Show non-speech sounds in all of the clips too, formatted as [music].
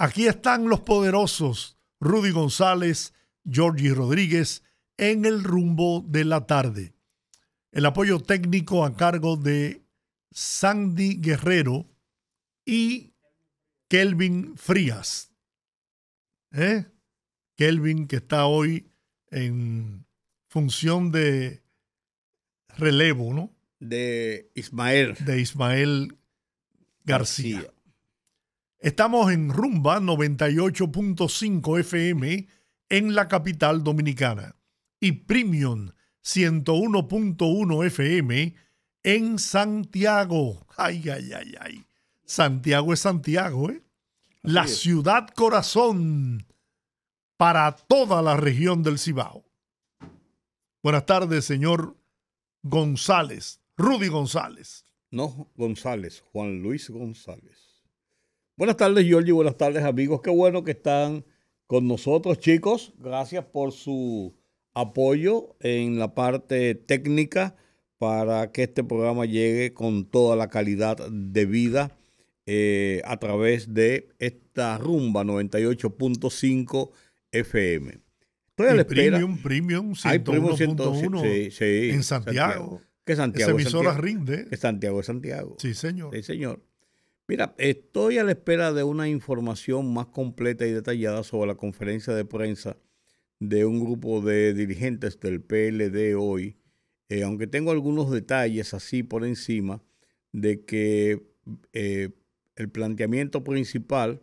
Aquí están los poderosos Rudy González, Georgie Rodríguez en el rumbo de la tarde. El apoyo técnico a cargo de Sandy Guerrero y Kelvin Frías. ¿Eh? Kelvin que está hoy en función de relevo, ¿no? De Ismael. De Ismael García. Estamos en Rumba 98.5 FM en la capital dominicana y Premium 101.1 FM en Santiago. Ay, ay, ay, ay. Santiago es Santiago, ¿eh? la ciudad corazón para toda la región del Cibao. Buenas tardes, señor González, Rudy González. No, González, Juan Luis González. Buenas tardes, Giorgio. Buenas tardes, amigos. Qué bueno que están con nosotros, chicos. Gracias por su apoyo en la parte técnica para que este programa llegue con toda la calidad de vida eh, a través de esta rumba 98.5 FM. Estoy a la espera. Premium, premium, sí, en Santiago. Que Santiago. rinde. Santiago es Santiago. Sí, señor. Sí, señor. Mira, estoy a la espera de una información más completa y detallada sobre la conferencia de prensa de un grupo de dirigentes del PLD hoy, eh, aunque tengo algunos detalles así por encima de que eh, el planteamiento principal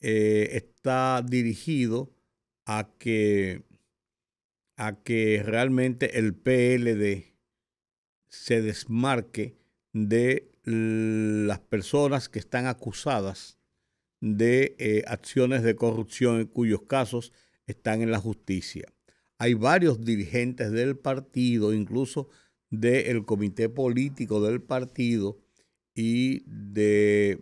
eh, está dirigido a que, a que realmente el PLD se desmarque de las personas que están acusadas de eh, acciones de corrupción en cuyos casos están en la justicia. Hay varios dirigentes del partido, incluso del el comité político del partido y de eh,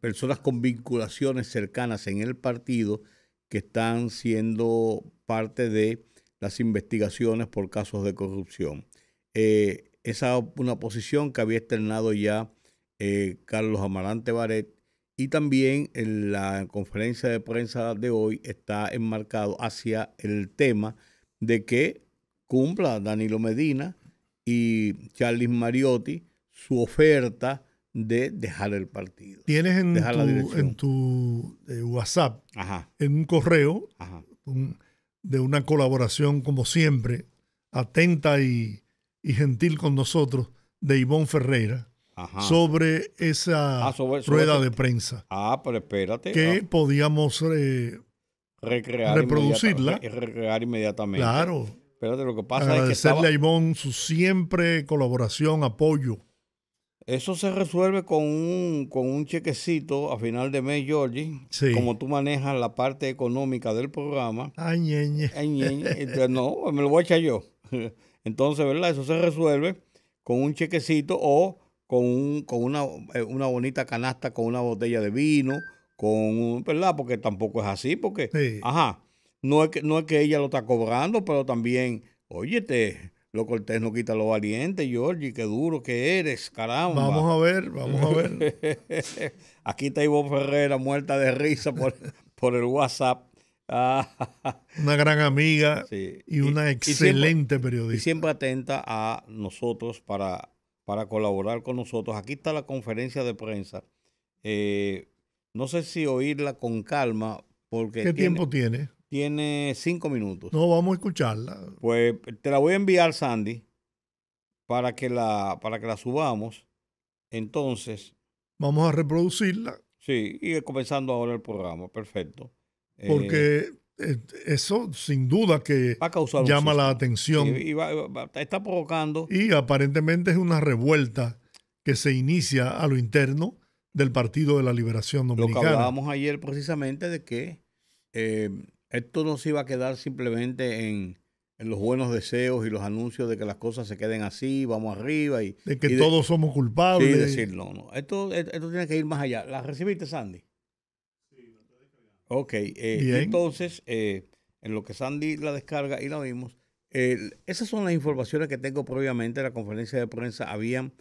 personas con vinculaciones cercanas en el partido que están siendo parte de las investigaciones por casos de corrupción. Eh, esa una posición que había externado ya eh, Carlos Amarante Baret. Y también en la conferencia de prensa de hoy está enmarcado hacia el tema de que cumpla Danilo Medina y Charles Mariotti su oferta de dejar el partido. Tienes en tu, en tu eh, WhatsApp, en un correo de una colaboración como siempre, atenta y, y gentil con nosotros de Ivonne Ferreira sobre esa ah, rueda de prensa. Ah, pero espérate. Que ah. podíamos eh, recrear reproducirla. Y recrear inmediatamente. Claro. Espérate, lo que pasa Agradecerle es a Ivonne su siempre colaboración, apoyo. Eso se resuelve con un, chequecito a final de mes, Georgie. Como tú manejas la parte económica del programa. Ay, ñeñe. Ay, ñeñe. no, me lo voy a echar yo. Entonces, ¿verdad? Eso se resuelve con un chequecito o con, con eh, una, bonita canasta, con una botella de vino, con ¿verdad? Porque tampoco es así, porque, ajá, no es, que, no es que ella lo está cobrando, pero también, óyete, lo cortés no quita lo valiente, Georgie, qué duro que eres, caramba. Vamos a ver, vamos a ver. [laughs] Aquí está Ivo Ferrera muerta de risa por, por el WhatsApp. Ah. una gran amiga y una excelente periodista. Y siempre atenta a nosotros para, para colaborar con nosotros. Aquí está la conferencia de prensa. Eh, no sé si oírla con calma porque... ¿Qué tiempo tiene? Tiene cinco minutos. No, vamos a escucharla. Pues te la voy a enviar, Sandy, para que la, para que la subamos. Entonces... Vamos a reproducirla. Sí, y comenzando ahora el programa. Perfecto. Porque eh, eh, eso sin duda que llama la atención. Y, está provocando. Y aparentemente es una revuelta que se inicia a lo interno del Partido de la Liberación Dominicana. Lo que hablábamos ayer precisamente de que eh, esto no se iba a quedar simplemente en, los buenos deseos y los anuncios de que las cosas se queden así, vamos arriba y... De que todos somos culpables. Sí, decirlo. Esto, esto, tiene que ir más allá. ¿La recibiste, Sandy? Ok, eh, entonces, eh, en lo que Sandy la descarga y la vimos, esas son las informaciones que tengo previamente en la conferencia de prensa. Habían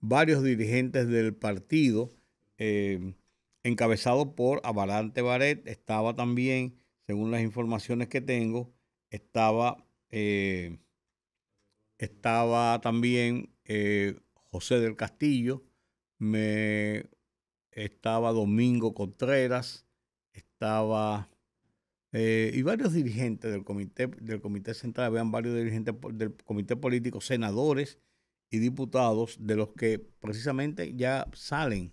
varios dirigentes del partido, eh, encabezado por Abarante Baret, estaba también, según las informaciones que tengo, estaba, estaba también José del Castillo, me estaba Domingo Contreras, estaba eh, y varios dirigentes del comité, del comité central, vean varios dirigentes del comité político, senadores y diputados, de los que precisamente ya salen,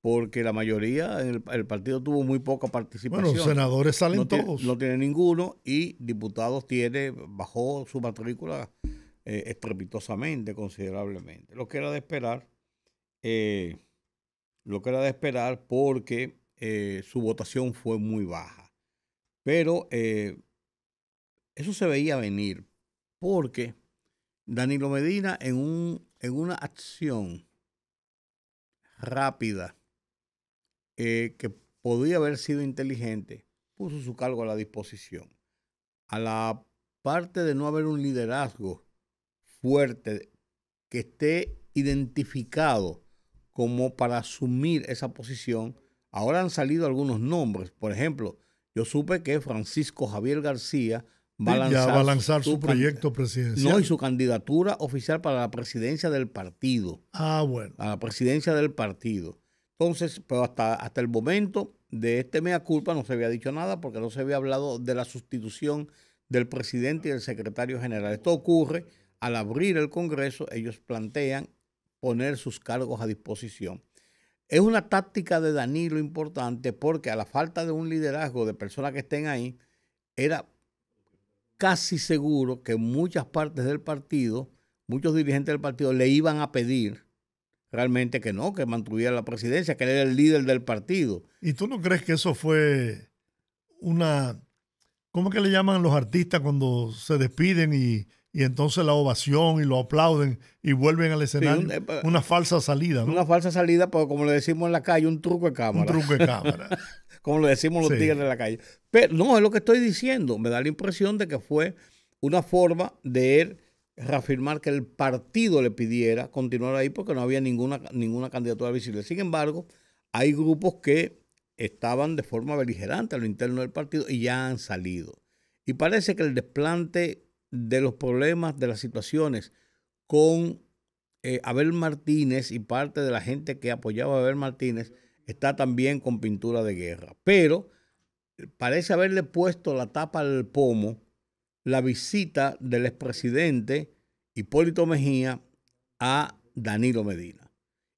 porque la mayoría, el, partido tuvo muy poca participación. Bueno, los senadores salen todos. no tiene ninguno y diputados tiene, bajó su matrícula eh, estrepitosamente, considerablemente. Lo que era de esperar, eh, lo que era de esperar porque eh, su votación fue muy baja. Pero eh, eso se veía venir porque Danilo Medina en, un, en una acción rápida eh, que podía haber sido inteligente, puso su cargo a la disposición. A la parte de no haber un liderazgo fuerte que esté identificado como para asumir esa posición, Ahora han salido algunos nombres. Por ejemplo, yo supe que Francisco Javier García va, a, lanzar su, proyecto presidencial. No, y su candidatura oficial para la presidencia del partido. Ah, bueno. A la presidencia del partido. Entonces, pero hasta, hasta el momento de este mea culpa no se había dicho nada porque no se había hablado de la sustitución del presidente y del secretario general. Esto ocurre al abrir el Congreso, ellos plantean poner sus cargos a disposición. Es una táctica de Danilo importante porque a la falta de un liderazgo de personas que estén ahí, era casi seguro que muchas partes del partido, muchos dirigentes del partido le iban a pedir realmente que no, que mantuviera la presidencia, que él era el líder del partido. ¿Y tú no crees que eso fue una... ¿Cómo que le llaman los artistas cuando se despiden y y entonces la ovación y lo aplauden y vuelven al escenario. una falsa salida, ¿no? Una falsa salida, pero como le decimos en la calle, un truco de cámara. Un truco de cámara. [laughs] como le decimos los tigres de la calle. Pero no, es lo que estoy diciendo. Me da la impresión de que fue una forma de él reafirmar que el partido le pidiera continuar ahí porque no había ninguna, ninguna candidatura visible. Sin embargo, hay grupos que estaban de forma beligerante a lo interno del partido y ya han salido. Y parece que el desplante de los problemas, de las situaciones con eh, Abel Martínez y parte de la gente que apoyaba a Abel Martínez está también con pintura de guerra. Pero eh, parece haberle puesto la tapa al pomo la visita del expresidente Hipólito Mejía a Danilo Medina.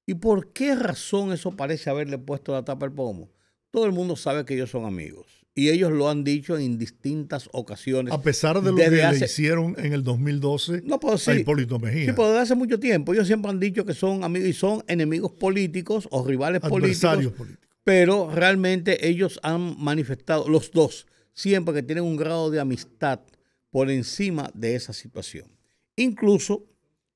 ¿Y por qué razón eso parece haberle puesto la tapa al pomo? Todo el mundo sabe que ellos son amigos y ellos lo han dicho en distintas ocasiones. A pesar de lo que le hicieron en el 2012 no, pues, sí, a Hipólito Mejía. Sí, pero desde hace mucho tiempo. Ellos siempre han dicho que son amigos y son enemigos políticos o rivales políticos. Pero realmente ellos han manifestado, los dos, siempre que tienen un grado de amistad por encima de esa situación. Incluso,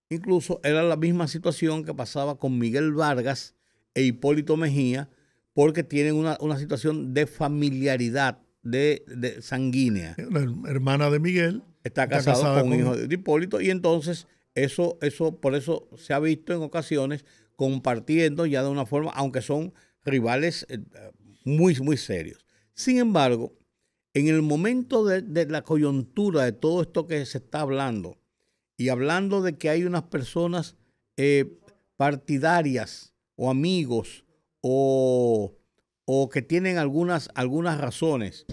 incluso era la misma situación que pasaba con Miguel Vargas e Hipólito Mejía porque tienen una, situación de familiaridad de, sanguínea. La hermana de Miguel está casada con, un hijo de Hipólito y entonces eso, eso, por eso se ha visto en ocasiones compartiendo ya de una forma, aunque son rivales eh, muy, muy serios. Sin embargo, en el momento de, la coyuntura de todo esto que se está hablando y hablando de que hay unas personas eh, partidarias o amigos o, o que tienen algunas, algunas razones.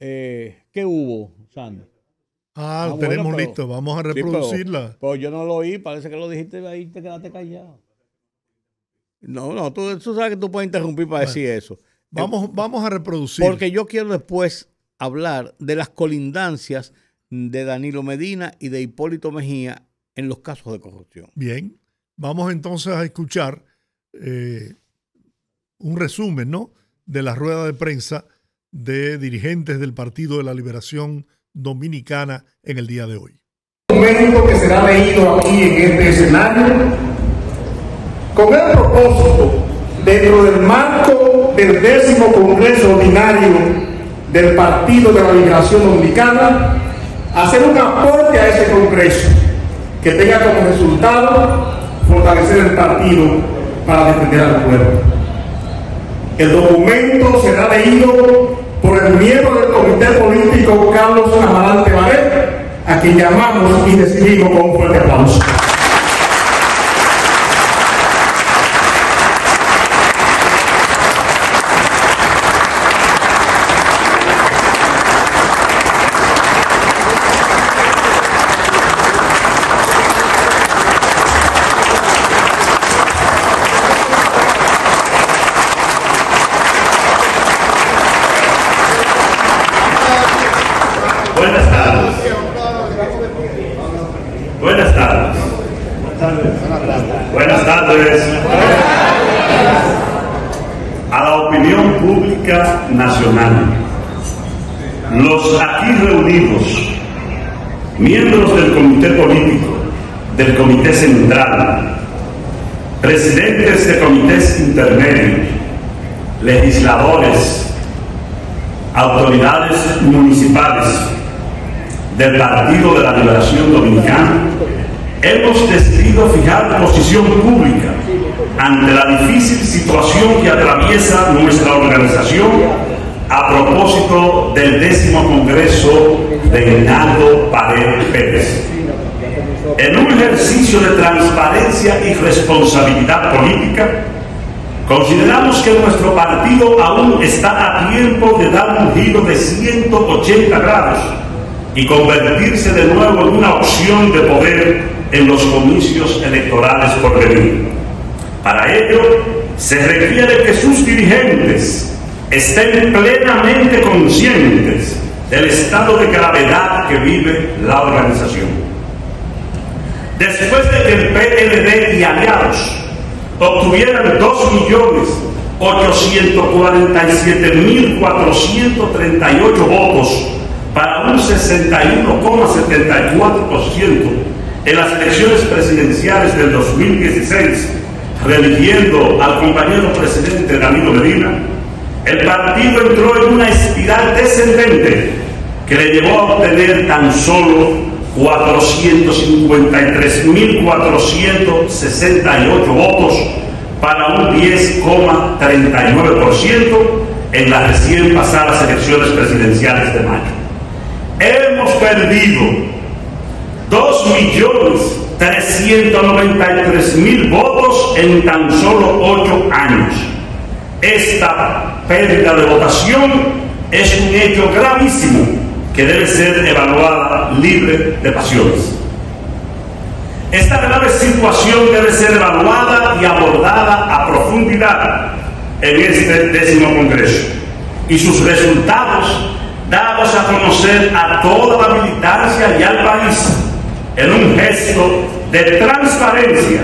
Eh, ¿Qué hubo, Sandra? Ah, ah, tenemos listo, vamos a reproducirla. Pues yo no lo oí, parece que lo dijiste ahí, te quedaste callado. No, no, tú, sabes que tú puedes interrumpir para decir eso. Vamos, eh, vamos a reproducir. Porque yo quiero después hablar de las colindancias de Danilo Medina y de Hipólito Mejía en los casos de corrupción. Bien, vamos entonces a escuchar eh, un resumen ¿no? de la rueda de prensa de dirigentes del Partido de la Liberación Dominicana en el día de hoy. Un que será leído aquí en este escenario con el propósito, dentro del marco del décimo Congreso Ordinario del Partido de la Liberación Dominicana, hacer un aporte a ese Congreso que tenga como resultado fortalecer el partido para defender al pueblo. El documento será leído por el miembro del comité político Carlos Amarante Barret, a quien llamamos y decidimos con fuerte aplauso. pública ante la difícil situación que atraviesa nuestra organización a propósito del décimo Congreso de Hernando Pared Pérez. En un ejercicio de transparencia y responsabilidad política, consideramos que nuestro partido aún está a tiempo de dar un giro de 180 grados y convertirse de nuevo en una opción de poder en los comicios electorales por venir. Para ello, se requiere que sus dirigentes estén plenamente conscientes del estado de gravedad que vive la organización. Después de que el PLD y aliados obtuvieran 2.847.438 votos para un 61,74% en las elecciones presidenciales del 2016, reeligiendo al compañero presidente Danilo Medina, el partido entró en una espiral descendente que le llevó a obtener tan solo 453.468 votos para un 10,39% en las recién pasadas elecciones presidenciales de mayo. Hemos perdido 2.393.000 votos en tan solo 8 años. Esta pérdida de votación es un hecho gravísimo que debe ser evaluada libre de pasiones. Esta grave situación debe ser evaluada y abordada a profundidad en este décimo Congreso y sus resultados dados a conocer a toda la militancia y al país en un gesto de transparencia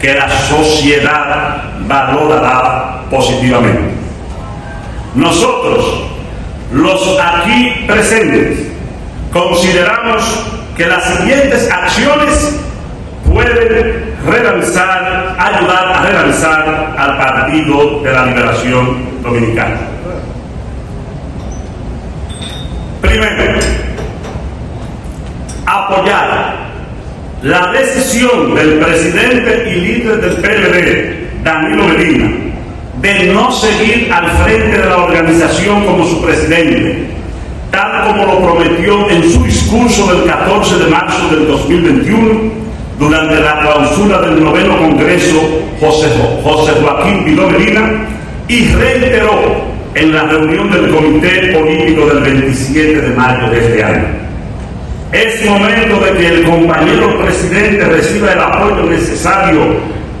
que la sociedad valorará positivamente. Nosotros, los aquí presentes, consideramos que las siguientes acciones pueden relanzar, ayudar a relanzar al Partido de la Liberación Dominicana. Primero, apoyar la decisión del presidente y líder del PLD, Danilo Medina, de no seguir al frente de la organización como su presidente, tal como lo prometió en su discurso del 14 de marzo del 2021, durante la clausura del noveno Congreso José, Joaquín Pidó Medina, y reiteró en la reunión del Comité Político del 27 de mayo de este año. Es momento de que el compañero presidente reciba el apoyo necesario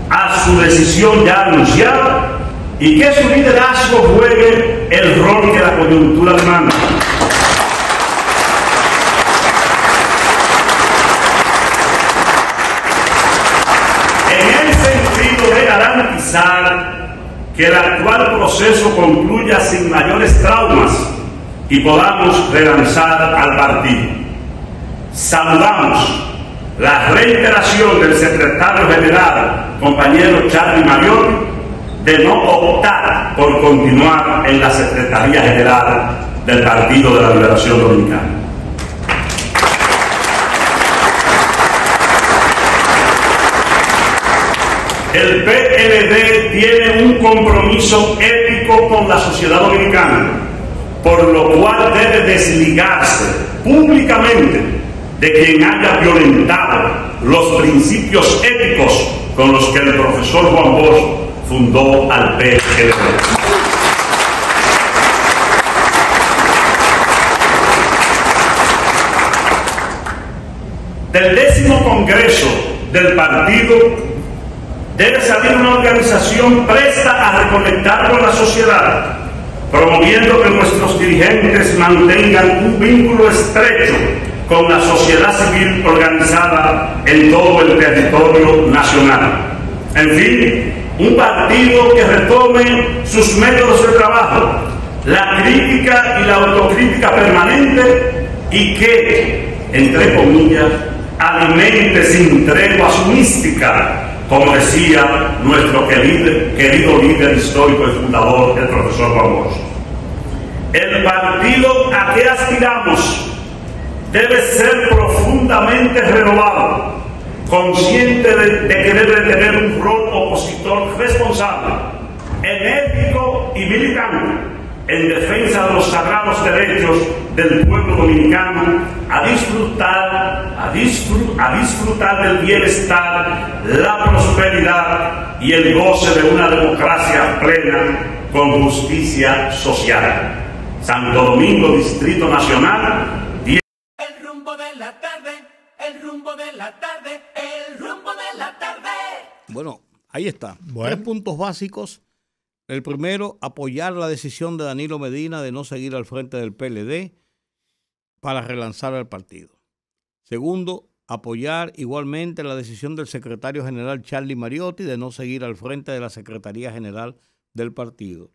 a su decisión ya anunciada y que su liderazgo juegue el rol que la coyuntura demanda. En el sentido de garantizar que el actual proceso concluya sin mayores traumas y podamos relanzar al partido. Saludamos la reiteración del secretario general, compañero Charlie Mayor, de no optar por continuar en la Secretaría General del Partido de la Liberación Dominicana. El PLD tiene un compromiso ético con la sociedad dominicana, por lo cual debe desligarse públicamente de quien haya violentado los principios éticos con los que el profesor Juan Bosch fundó al PLD. Del décimo Congreso del partido debe salir una organización presta a reconectar con la sociedad, promoviendo que nuestros dirigentes mantengan un vínculo estrecho con la sociedad civil organizada en todo el territorio nacional. En fin, un partido que retome sus métodos de trabajo, la crítica y la autocrítica permanente y que, entre comillas, alimente sin tregua su mística, como decía nuestro querido, querido líder histórico y fundador, el profesor Ramos. El partido a que aspiramos debe ser profundamente renovado, consciente de, que debe tener un rol opositor responsable, enérgico y militante en defensa de los sagrados derechos del pueblo dominicano a disfrutar, a, a, disfrutar del bienestar, la prosperidad y el goce de una democracia plena con justicia social. Santo Domingo, Distrito Nacional, Ahí está. Tres puntos básicos. El primero, apoyar la decisión de Danilo Medina de no seguir al frente del PLD para relanzar al partido. Segundo, apoyar igualmente la decisión del secretario general Charlie Mariotti de no seguir al frente de la Secretaría General del partido.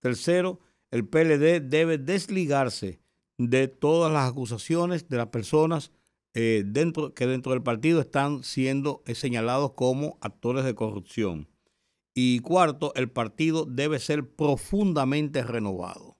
Tercero, el PLD debe desligarse de todas las acusaciones de las personas eh, dentro, que dentro del partido están siendo eh, señalados como actores de corrupción. Y cuarto, el partido debe ser profundamente renovado.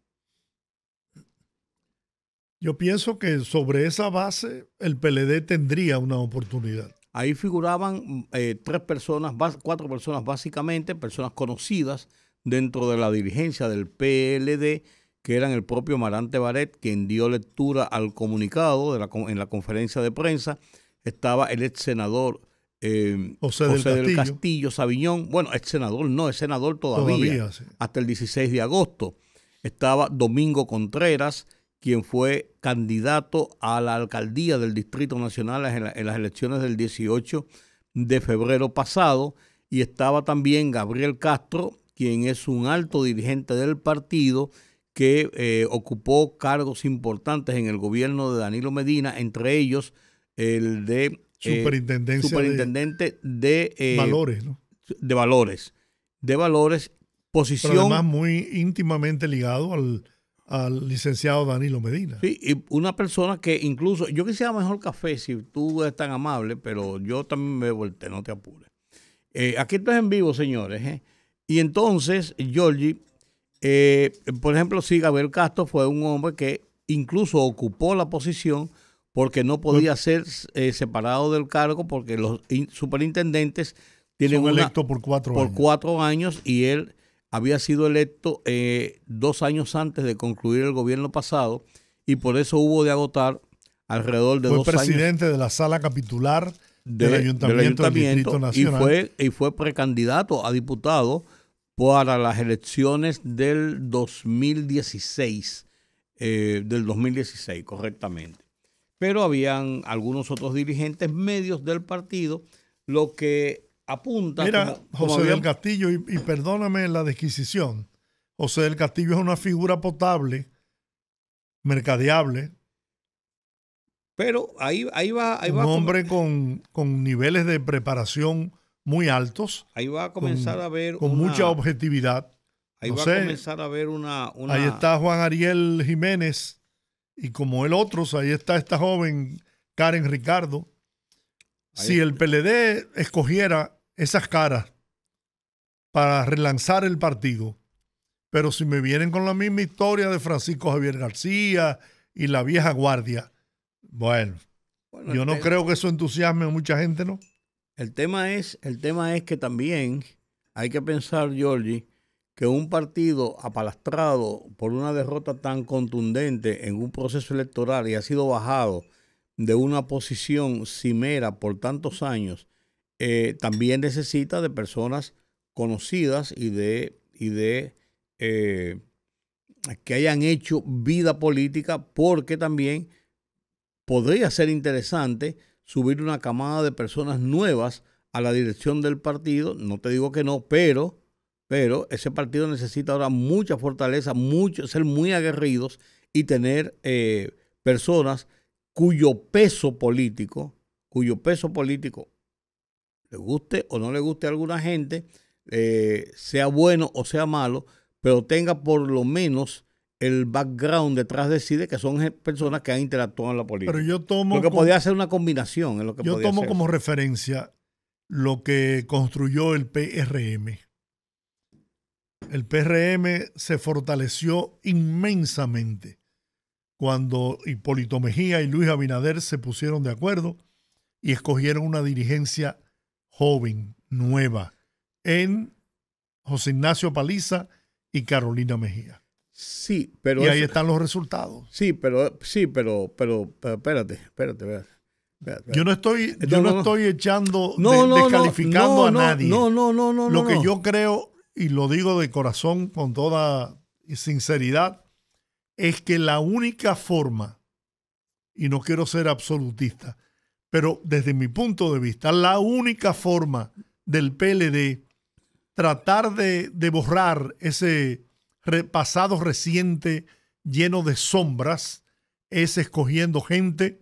Yo pienso que sobre esa base el PLD tendría una oportunidad. Ahí figuraban mm, eh, tres personas, cuatro personas básicamente, personas conocidas dentro de la dirigencia del PLD que eran el propio Marante Baret, quien dio lectura al comunicado en la conferencia de prensa, estaba el ex senador em, José, del, Castillo. Sabiñón, bueno, ex senador no, es senador todavía, hasta el 16 de agosto. Estaba Domingo Contreras, quien fue candidato a la alcaldía del Distrito Nacional en las elecciones del 18 de febrero pasado, y estaba también Gabriel Castro, quien es un alto dirigente del partido que eh, ocupó cargos importantes en el gobierno de Danilo Medina, entre ellos el de eh, superintendente eh, de, valores, de valores, de valores, posición. además muy íntimamente ligado al, licenciado Danilo Medina. Sí, y una persona que incluso, yo quisiera mejor café si tú eres tan amable, pero yo también me volteé, no te apures. aquí estás en vivo, señores. Y entonces, Giorgi, eh, por ejemplo, sí, Gabriel Castro fue un hombre que incluso ocupó la posición porque no podía ser eh, separado del cargo porque los superintendentes tienen un electo por cuatro por años. cuatro años y él había sido electo eh, dos años antes de concluir el gobierno pasado y por eso hubo de agotar alrededor de dos años. años. presidente de la sala capitular del, ayuntamiento del, Distrito Nacional. Y fue, y fue precandidato a diputado para las elecciones del 2016, eh, del 2016, correctamente. Pero habían algunos otros dirigentes medios del partido, lo que apunta... Mira, José del Castillo, y, perdóname la desquisición, José del Castillo es una figura potable, mercadeable, pero ahí, ahí va. Ahí un hombre con, con, niveles de preparación muy altos. Ahí va a comenzar con, a ver. Con mucha objetividad. Ahí va a comenzar a ver una, Ahí está Juan Ariel Jiménez y como el otro ahí está esta joven Karen Ricardo. si el PLD escogiera esas caras para relanzar el partido, pero si me vienen con la misma historia de Francisco Javier García y la vieja guardia, bueno yo no creo que eso entusiasme a mucha gente, ¿no? El tema es, el tema es que también hay que pensar, Georgie, que un partido apalastrado por una derrota tan contundente en un proceso electoral y ha sido bajado de una posición cimera por tantos años, eh, también necesita de personas conocidas y de, y de eh, que hayan hecho vida política, porque también podría ser interesante subir una camada de personas nuevas a la dirección del partido. No te digo que no, pero, pero ese partido necesita ahora mucha fortaleza, mucho, ser muy aguerridos y tener eh, personas cuyo peso político, cuyo peso político, le guste o no le guste a alguna gente, eh, sea bueno o sea malo, pero tenga por lo menos el background detrás decide que son personas que han interactuado en la política. Pero yo tomo. Lo que podía ser una combinación. en lo que yo tomo como referencia lo que construyó el PRM. El PRM se fortaleció inmensamente cuando Hipólito Mejía y Luis Abinader se pusieron de acuerdo y escogieron una dirigencia joven, nueva, en José Ignacio Paliza y Carolina Mejía. Sí, pero. Y ahí están los resultados. Sí, pero, sí, pero, pero, espérate, espérate, Yo no estoy, yo no, estoy echando, descalificando a nadie. No, no, no, no. Lo que yo creo, y lo digo de corazón con toda sinceridad, es que la única forma, y no quiero ser absolutista, pero desde mi punto de vista, la única forma del PLD tratar de borrar ese, pasado reciente lleno de sombras es escogiendo gente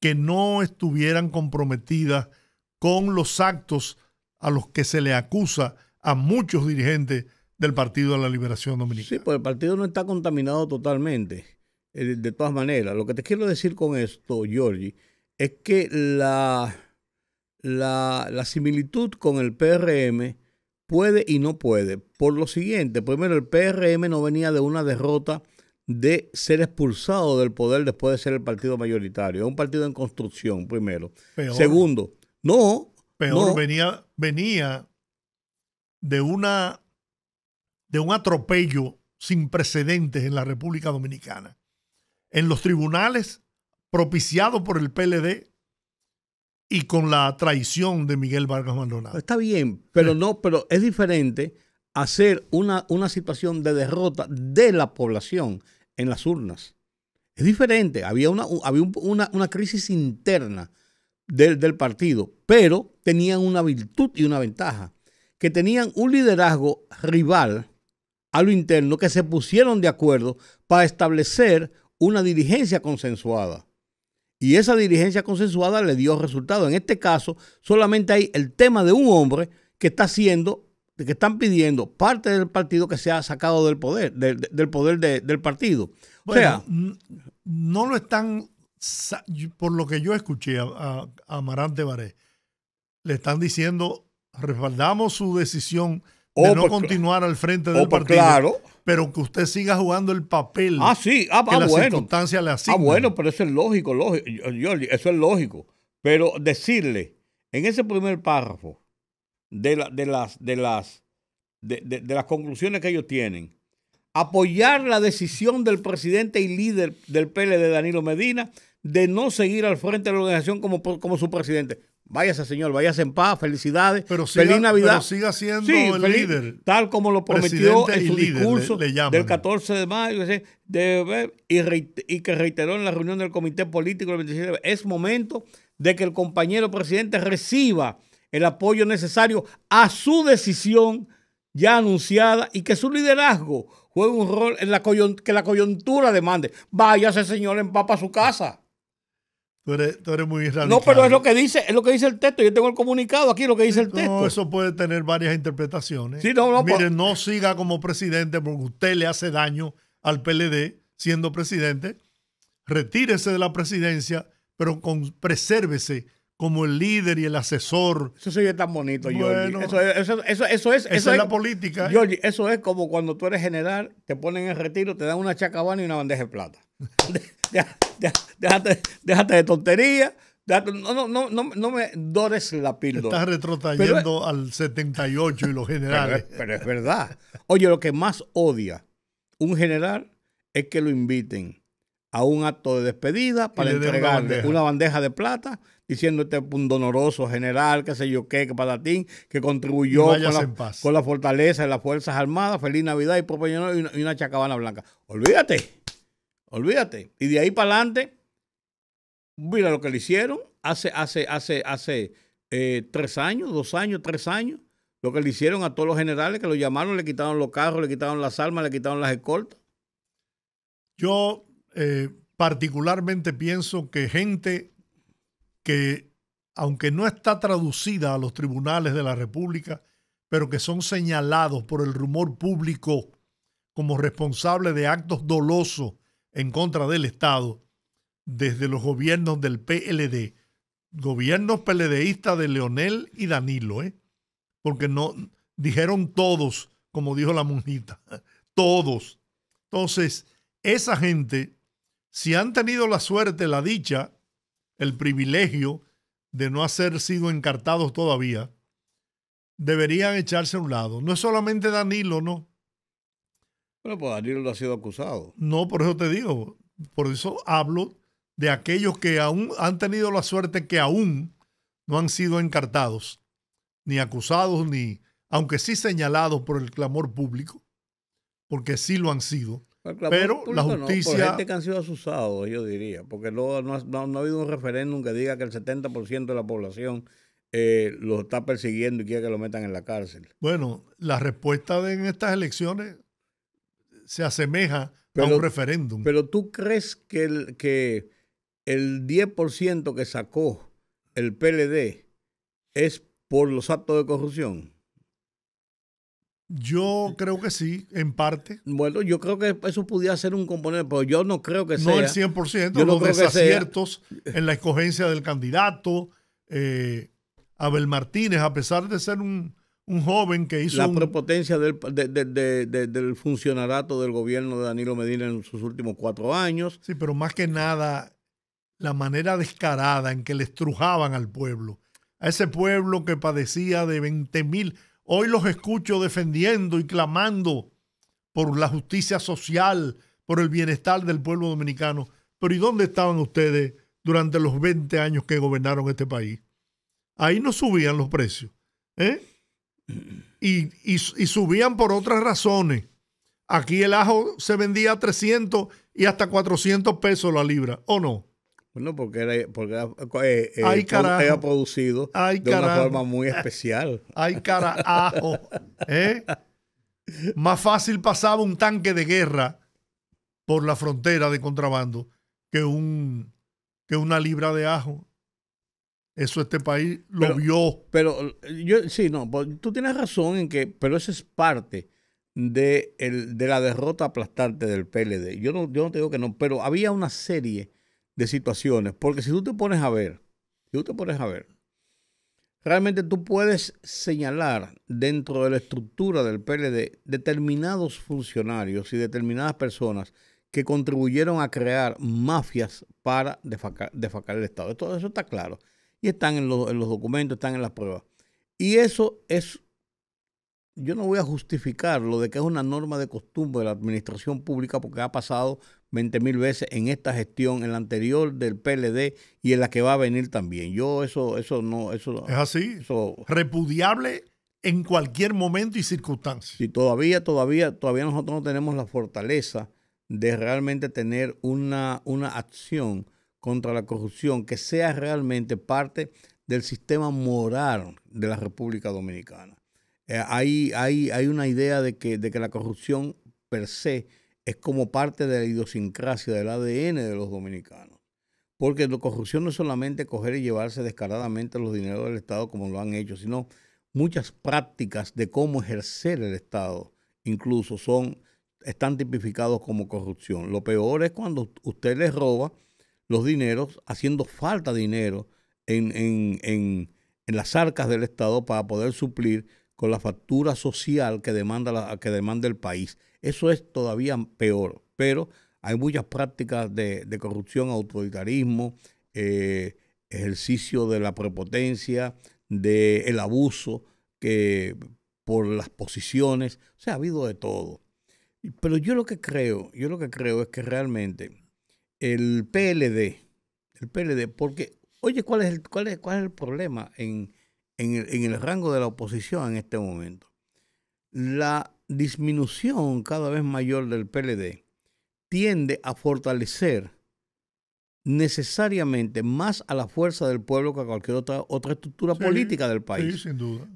que no estuvieran comprometida con los actos a los que se le acusa a muchos dirigentes del Partido de la Liberación Dominicana. Sí, pues el partido no está contaminado totalmente, eh, de todas maneras. Lo que te quiero decir con esto, Giorgi, es que la, la, la similitud con el PRM puede y no puede. Por lo siguiente, primero pues el PRM no venía de una derrota de ser expulsado del poder después de ser el partido mayoritario. Es un partido en construcción, primero. Segundo, no. Peor, venía, venía de una de un atropello sin precedentes en la República Dominicana. En los tribunales propiciado por el PLD, y con la traición de Miguel Vargas Maldonado. Está bien, pero no, pero es diferente hacer una, una situación de derrota de la población en las urnas. Es diferente, había una, una, crisis interna del, del partido, pero tenían una virtud y una ventaja, que tenían un liderazgo rival a lo interno que se pusieron de acuerdo para establecer una dirigencia consensuada y esa dirigencia consensuada le dio resultado. En este caso, solamente hay el tema de un hombre que está haciendo, que están pidiendo parte del partido que se ha sacado del poder, del, poder del partido. o sea, no lo están, por lo que yo escuché a, a, a Amarante Baré, le están diciendo, respaldamos su decisión o no continuar al frente del partido. Pero que usted siga jugando el papel ah, sí. Ah, que ah, la bueno. le ah, asignan. Ah, bueno, pero eso es lógico, lógico. eso es lógico. Pero decirle, en ese primer párrafo de, de las, de, las de, las conclusiones que ellos tienen, apoyar la decisión del presidente y líder del de Danilo Medina, de no seguir al frente de la organización como, como su presidente. Váyase, señor, váyase en paz, felicidades. Pero feliz Navidad. siga siendo el líder. Tal como lo prometió en su discurso del 14 de mayo y, que reiteró en la reunión del Comité Político del 27 Es momento de que el compañero presidente reciba el apoyo necesario a su decisión ya anunciada y que su liderazgo juegue un rol en la que la coyuntura demande. Váyase, señor, en paz para su casa. Tú eres, muy radical. No, pero es lo que dice, es lo que dice el texto. Yo tengo el comunicado aquí, lo que dice el texto. eso puede tener varias interpretaciones. Mire, pues. no siga como presidente porque usted le hace daño al PLD siendo presidente. Retírese de la presidencia, pero con, presérvese como el líder y el asesor. Eso se tan bonito, Eso, es. la política. eso es como cuando tú eres general, te ponen en retiro, te dan una chacabana y una bandeja de plata. [laughs] déjate, de tontería No, no, no, no, me dores la píldora. Estás retrotrayendo al 78 y los generales. Pero, es verdad. Oye, lo que más odia un general es que lo inviten a un acto de despedida para entregarle una bandeja de plata diciendo este pundonoroso general, qué sé yo qué, que ti que contribuyó con la, con la, fortaleza de las Fuerzas Armadas, feliz Navidad y propio y una, chacabana blanca. Olvídate, olvídate. Y de ahí para adelante, mira lo que le hicieron hace, hace, hace, hace eh, tres años, dos años, tres años, lo que le hicieron a todos los generales que lo llamaron, le quitaron los carros, le quitaron las armas, le quitaron las escoltas. Yo eh, particularmente pienso que gente que, aunque no está traducida a los tribunales de la República, pero que son señalados por el rumor público como responsables de actos dolosos en contra del Estado, desde los gobiernos del PLD, gobiernos PLDistas de Leonel y Danilo, ¿eh? porque no dijeron todos, como dijo la monita, [laughs] todos. Entonces, esa gente, si han tenido la suerte, la dicha el privilegio de no haber sido encartados todavía, deberían echarse a un lado. No es solamente Danilo, no. Bueno, pues Danilo no ha sido acusado. No, por eso te digo, por eso hablo de aquellos que aún han tenido la suerte que aún no han sido encartados, ni acusados, ni, aunque sí señalados por el clamor público, porque sí lo han sido, pero la justicia. por gente que han sido asusados, yo diría, porque no, no, ha habido un referéndum que diga que el 70% de la población eh, lo está persiguiendo y quiere que lo metan en la cárcel. Bueno, la respuesta en estas elecciones se asemeja a un referéndum. Pero tú crees que el, que el 10% que sacó el PLD es por los actos de corrupción? Yo creo que sí, en parte. Bueno, yo creo que eso podía ser un componente, pero yo no creo que sea. No el 100%, los desaciertos en la escogencia del candidato. Eh, Abel Martínez, a pesar de ser un, joven que hizo... La prepotencia del, del funcionarato del gobierno de Danilo Medina en sus últimos cuatro años. Sí, pero más que nada, la manera descarada en que le estrujaban al pueblo. A ese pueblo que padecía de 20.000... mil Hoy los escucho defendiendo y clamando por la justicia social, por el bienestar del pueblo dominicano. Pero ¿y dónde estaban ustedes durante los 20 años que gobernaron este país? Ahí no subían los precios. ¿eh? Y, y, subían por otras razones. Aquí el ajo se vendía a 300 y hasta 400 pesos la libra, ¿o no? Bueno, porque era, porque era, eh, eh producido de una forma muy especial. [laughs] Ay, carajo. ¿Eh? Más fácil pasaba un tanque de guerra por la frontera de contrabando que, un, que una libra de ajo. Eso este país lo vio. Pero yo, sí, no, pues, tú tienes razón en que, pero eso es parte de, el, de la derrota aplastante del PLD. Yo no, yo no te digo que no, pero había una serie de situaciones. Porque si tú te pones a ver, si tú te pones a ver, realmente tú puedes señalar dentro de la estructura del PLD determinados funcionarios y determinadas personas que contribuyeron a crear mafias para defacar, el Estado. Todo eso está claro. Y están en los, en los documentos, están en las pruebas. Y eso es yo no voy a justificar lo de que es una norma de costumbre de la administración pública porque ha pasado 20 mil veces en esta gestión, en la anterior del PLD y en la que va a venir también. Yo eso, eso no, eso es así. Eso, Repudiable en cualquier momento y circunstancia. Y todavía, todavía, todavía nosotros no tenemos la fortaleza de realmente tener una, una acción contra la corrupción que sea realmente parte del sistema moral de la República Dominicana. Eh, hay, hay, una idea de que, de que la corrupción per se es como parte de la idiosincrasia del ADN de los dominicanos. Porque la corrupción no es solamente coger y llevarse descaradamente los dineros del Estado como lo han hecho, sino muchas prácticas de cómo ejercer el Estado incluso son, están tipificados como corrupción. Lo peor es cuando usted les roba los dineros, haciendo falta dinero en, en, en, en las arcas del Estado para poder suplir con la factura social que demanda, la, que demanda el país. Eso es todavía peor, pero hay muchas prácticas de, corrupción, autoritarismo, eh, ejercicio de la prepotencia, del abuso que, por las posiciones, o sea, ha habido de todo. Pero yo lo que creo, yo lo que creo es que realmente el PLD, el PLD, porque, oye, ¿cuál es el, cuál es, cuál el problema en, el, en el rango de la oposición en este momento? La disminución cada vez mayor del PLD tiende a fortalecer necesariamente más a la fuerza del pueblo que a cualquier otra, otra estructura política del país.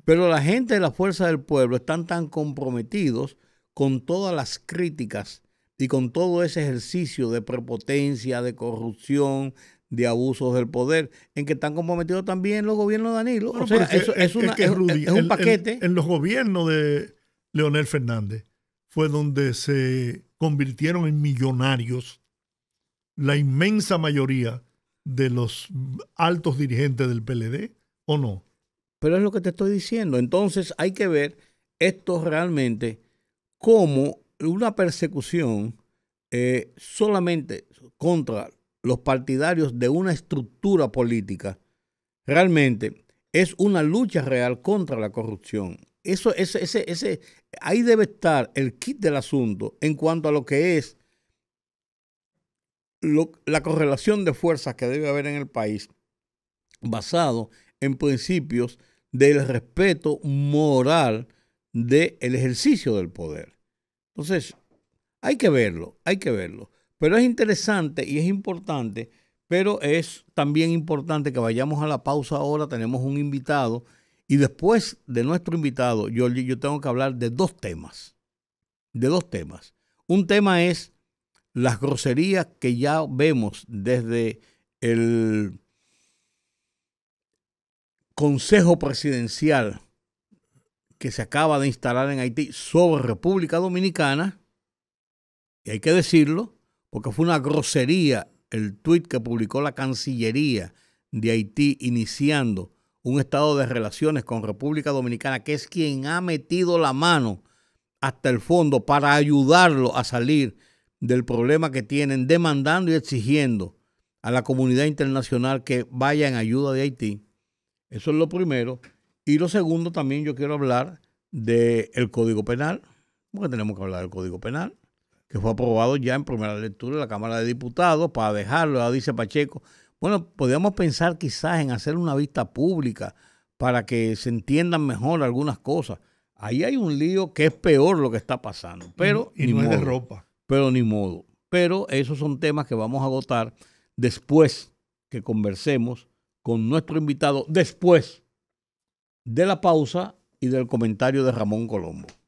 Pero la gente de la fuerza del pueblo están tan comprometidos con todas las críticas y con todo ese ejercicio de prepotencia, de corrupción, de abusos del poder, en que están comprometidos también los gobiernos de Danilo. es, un paquete. en los gobiernos de Leonel Fernández, fue donde se convirtieron en millonarios la inmensa mayoría de los altos dirigentes del PLD, ¿o no? Pero es lo que te estoy diciendo. Entonces hay que ver esto realmente como una persecución eh, solamente contra los partidarios de una estructura política. Realmente es una lucha real contra la corrupción. Eso, ese, ese, ahí debe estar el kit del asunto en cuanto a lo que es la correlación de fuerzas que debe haber en el país basado en principios del respeto moral del ejercicio del poder. Entonces, hay que verlo, hay que verlo. Pero es interesante y es importante, pero es también importante que vayamos a la pausa ahora. Tenemos un invitado y después de nuestro invitado, yo, tengo que hablar de dos temas. De dos temas. Un tema es las groserías que ya vemos desde el Consejo Presidencial que se acaba de instalar en Haití sobre República Dominicana, y hay que decirlo, porque fue una grosería el tuit que publicó la Cancillería de Haití iniciando un estado de relaciones con República Dominicana, que es quien ha metido la mano hasta el fondo para ayudarlo a salir del problema que tienen, demandando y exigiendo a la comunidad internacional que vaya en ayuda de Haití. Eso es lo primero. Y lo segundo, también yo quiero hablar del Código Penal, porque tenemos que hablar del Código Penal, que fue aprobado ya en primera lectura en la Cámara de Diputados para dejarlo, dice Pacheco, bueno, podríamos pensar quizás en hacer una vista pública para que se entiendan mejor algunas cosas. Ahí hay un lío que es peor lo que está pasando. Pero, y, ni de ropa. Pero ni modo. Pero esos son temas que vamos a agotar después que conversemos con nuestro invitado, después de la pausa y del comentario de Ramón Colombo.